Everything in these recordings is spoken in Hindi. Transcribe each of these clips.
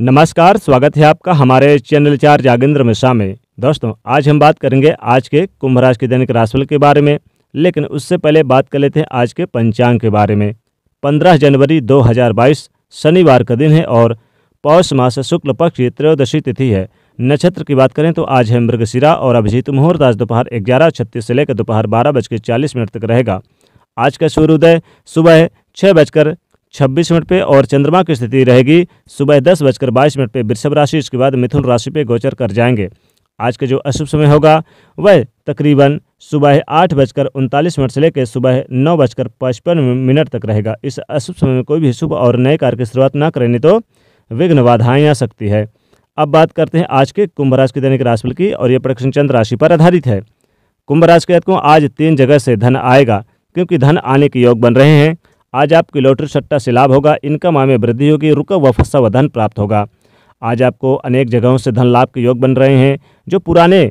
नमस्कार स्वागत है आपका हमारे चैनल चार जागेंद्र मिश्रा में दोस्तों आज हम बात करेंगे आज के कुंभ राशि के दैनिक राशिफल के बारे में लेकिन उससे पहले बात कर लेते हैं आज के पंचांग के बारे में 15 जनवरी 2022 शनिवार का दिन है और पौष मास शुक्ल पक्ष त्रयोदशी तिथि है नक्षत्र की बात करें तो आज है मृगशिरा और अभिजीत मुहूर्त आज दोपहर ग्यारह छत्तीस से लेकर दोपहर बारह बज के चालीस मिनट तक रहेगा आज का सूर्योदय सुबह छः बजकर छब्बीस मिनट पे और चंद्रमा की स्थिति रहेगी सुबह दस बजकर बाईस मिनट पे वृषभ राशि इसके बाद मिथुन राशि पे गोचर कर जाएंगे आज का जो अशुभ समय होगा वह तकरीबन सुबह आठ बजकर उनतालीस मिनट से लेकर सुबह नौ बजकर पचपन मिनट तक रहेगा इस अशुभ समय में कोई भी शुभ और नए कार्य की शुरुआत ना करें तो विघ्न बाधाएँ आ सकती है अब बात करते हैं आज के कुंभ राशि के दैनिक राशिफल की और यह प्रदक्षिण चंद्र राशि पर आधारित है कुंभ राशि के को आज तीन जगह से धन आएगा क्योंकि धन आने के योग बन रहे हैं आज आपकी लॉटरी सट्टा से लाभ होगा इनकम आय में वृद्धि होगी रुका व फसा व धन प्राप्त होगा आज आपको अनेक जगहों से धन लाभ के योग बन रहे हैं जो पुराने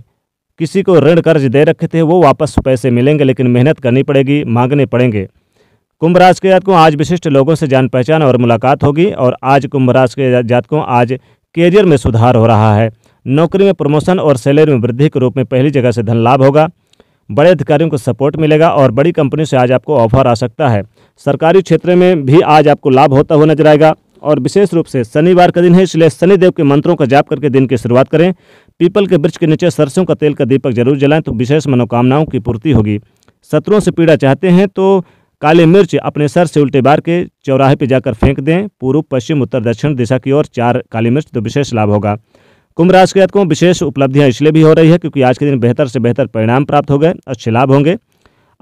किसी को ऋण कर्ज दे रखे थे वो वापस पैसे मिलेंगे लेकिन मेहनत करनी पड़ेगी मांगने पड़ेंगे कुंभ राशि के जातकों आज विशिष्ट लोगों से जान पहचान और मुलाकात होगी और आज कुंभ राशि के जातकों आज कैरियर में सुधार हो रहा है नौकरी में प्रमोशन और सैलरी में वृद्धि के रूप में पहली जगह से धन लाभ होगा बड़े अधिकारियों को सपोर्ट मिलेगा और बड़ी कंपनियों से आज आपको ऑफर आ सकता है सरकारी क्षेत्र में भी आज आपको लाभ होता हुआ नजर आएगा और विशेष रूप से शनिवार का दिन है इसलिए शनिदेव के मंत्रों का जाप करके दिन की शुरुआत करें पीपल के वृक्ष के नीचे सरसों का तेल का दीपक जरूर जलाएं तो विशेष मनोकामनाओं की पूर्ति होगी शत्रुओं से पीड़ा चाहते हैं तो काली मिर्च अपने सर से उल्टे बार के चौराहे पर जाकर फेंक दें पूर्व पश्चिम उत्तर दक्षिण दिशा की ओर चार काली मिर्च तो विशेष लाभ होगा कुंभ राशि के जातकों विशेष उपलब्धियां इसलिए भी हो रही है क्योंकि आज के दिन बेहतर से बेहतर परिणाम प्राप्त हो गए अच्छे लाभ होंगे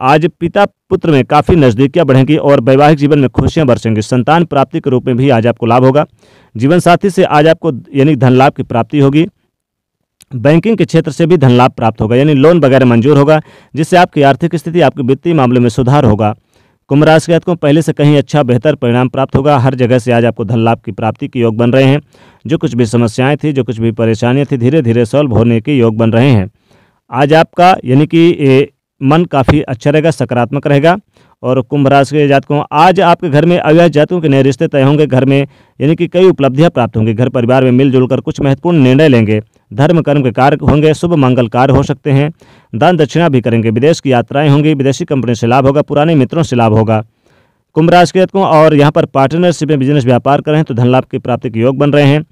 आज पिता पुत्र में काफ़ी नज़दीकियाँ बढ़ेंगी और वैवाहिक जीवन में खुशियाँ बरसेंगी संतान प्राप्ति के रूप में भी आज आपको लाभ होगा जीवन साथी से आज आपको यानी धन लाभ की प्राप्ति होगी बैंकिंग के क्षेत्र से भी धन लाभ प्राप्त होगा यानी लोन वगैरह मंजूर होगा जिससे आपकी आर्थिक स्थिति आपके वित्तीय मामले में सुधार होगा कुंभ राशि के जातकों पहले से कहीं अच्छा बेहतर परिणाम प्राप्त होगा हर जगह से आज आपको धन लाभ की प्राप्ति के योग बन रहे हैं जो कुछ भी समस्याएं थी जो कुछ भी परेशानियां थी धीरे धीरे सॉल्व होने के योग बन रहे हैं आज आपका यानी कि मन काफ़ी अच्छा रहेगा सकारात्मक रहेगा और कुंभ राशि के जातकों आज आपके घर में अव्यय जातकों के नए रिश्ते तय होंगे घर में यानी कि कई उपलब्धियां प्राप्त होंगी घर परिवार में मिलजुल कर कुछ महत्वपूर्ण निर्णय लेंगे धर्म कर्म के कार्य होंगे शुभ मंगल कार्य हो सकते हैं दान दक्षिणा भी करेंगे विदेश की यात्राएं होंगी विदेशी कंपनी से लाभ होगा पुराने मित्रों से लाभ होगा कुंभ राशि के जातकों और यहाँ पर पार्टनरशिप में बिजनेस व्यापार करें तो धन लाभ की प्राप्ति के योग बन रहे हैं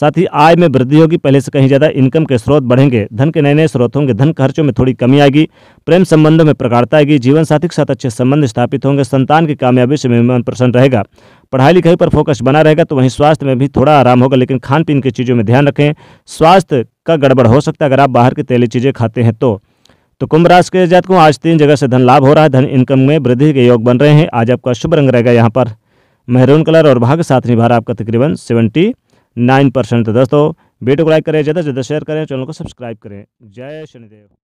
साथ ही आय में वृद्धि होगी पहले से कहीं ज़्यादा इनकम के स्रोत बढ़ेंगे धन के नए नए स्रोत होंगे धन खर्चों में थोड़ी कमी आएगी प्रेम संबंधों में प्रगाढ़ता आएगी जीवन साथी के साथ अच्छे संबंध स्थापित होंगे संतान की कामयाबी से मन प्रसन्न रहेगा पढ़ाई लिखाई पर फोकस बना रहेगा तो वहीं स्वास्थ्य में भी थोड़ा आराम होगा लेकिन खान पीन की चीज़ों में ध्यान रखें स्वास्थ्य का गड़बड़ हो सकता है अगर आप बाहर की तेली चीज़ें खाते हैं तो तो कुंभ राशि के जातकों आज तीन जगह से धन लाभ हो रहा है धन इनकम में वृद्धि के योग बन रहे हैं आज आपका शुभ रंग रहेगा यहाँ पर मेहरून कलर और भाग्य साथ निभा रहा आपका तकरीबन सेवेंटी नाइन परसेंट तो दोस्तों वीडियो को लाइक करें ज़्यादा से ज़्यादा शेयर करें चैनल को सब्सक्राइब करें जय शनिदेव